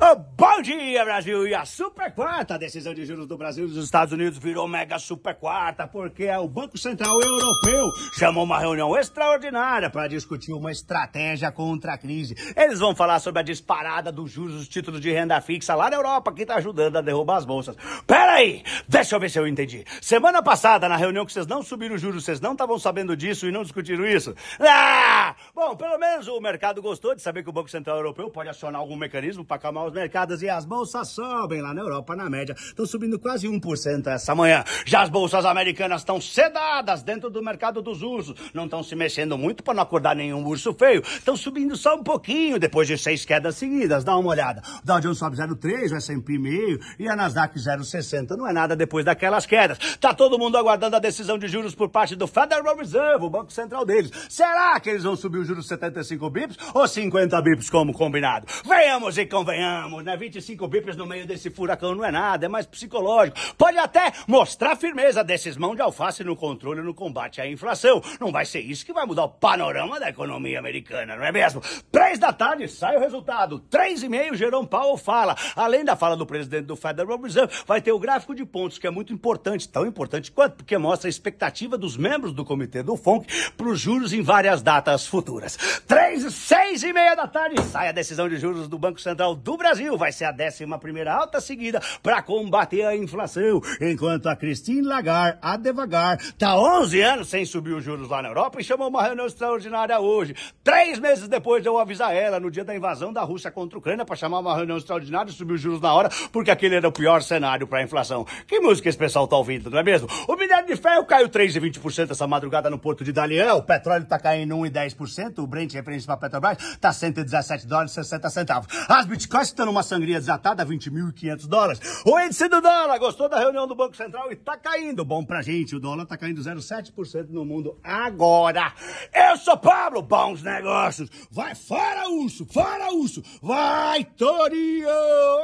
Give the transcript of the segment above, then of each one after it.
Oh, bom dia, Brasil! E a super quarta decisão de juros do Brasil e dos Estados Unidos virou mega super quarta, porque é o Banco Central Europeu chamou uma reunião extraordinária para discutir uma estratégia contra a crise. Eles vão falar sobre a disparada dos juros dos títulos de renda fixa lá na Europa, que está ajudando a derrubar as bolsas. Peraí! Deixa eu ver se eu entendi. Semana passada, na reunião que vocês não subiram os juros, vocês não estavam sabendo disso e não discutiram isso? Ah! Bom, pelo menos o mercado gostou de saber que o Banco Central Europeu pode acionar algum mecanismo para acalmar os mercados e as bolsas sobem lá na Europa, na média. Estão subindo quase 1% essa manhã. Já as bolsas americanas estão sedadas dentro do mercado dos ursos. Não estão se mexendo muito para não acordar nenhum urso feio. Estão subindo só um pouquinho depois de seis quedas seguidas. Dá uma olhada. O Dow Jones sobe 0,3, o S&P meio e a Nasdaq 0,60. Não é nada depois daquelas quedas. Tá todo mundo aguardando a decisão de juros por parte do Federal Reserve, o banco central deles. Será que eles vão subir os juros 75 bips ou 50 bips como combinado? Venhamos e convenhamos estamos, né? 25 bips no meio desse furacão não é nada, é mais psicológico. Pode até mostrar a firmeza desses mãos de alface no controle no combate à inflação. Não vai ser isso que vai mudar o panorama da economia americana, não é mesmo? Três da tarde sai o resultado. Três e meio, Jerome Powell fala. Além da fala do presidente do Federal Reserve, vai ter o gráfico de pontos, que é muito importante, tão importante quanto, porque mostra a expectativa dos membros do comitê do FONC para os juros em várias datas futuras. Três, seis e meia da tarde sai a decisão de juros do Banco Central do Brasil. Brasil vai ser a 11 alta seguida para combater a inflação, enquanto a Christine Lagarde, a devagar, tá 11 anos sem subir os juros lá na Europa e chamou uma reunião extraordinária hoje. Três meses depois de eu avisar ela, no dia da invasão da Rússia contra a Ucrânia, para chamar uma reunião extraordinária e subir os juros na hora, porque aquele era o pior cenário para a inflação. Que música esse pessoal tá ouvindo, não é mesmo? O minério de ferro caiu 3,20% essa madrugada no porto de Dalian, o petróleo tá caindo 1,10%, o Brent, referência para Petrobras, tá 117 dólares e 60 centavos. As bitcoins está numa sangria desatada a 20.500 dólares. O índice do dólar gostou da reunião do Banco Central e está caindo. Bom pra gente, o dólar está caindo 0,7% no mundo agora. Eu sou Pablo, bons negócios. Vai fora, urso, fora, urso. Vai, Torinho,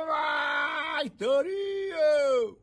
vai, Torinho.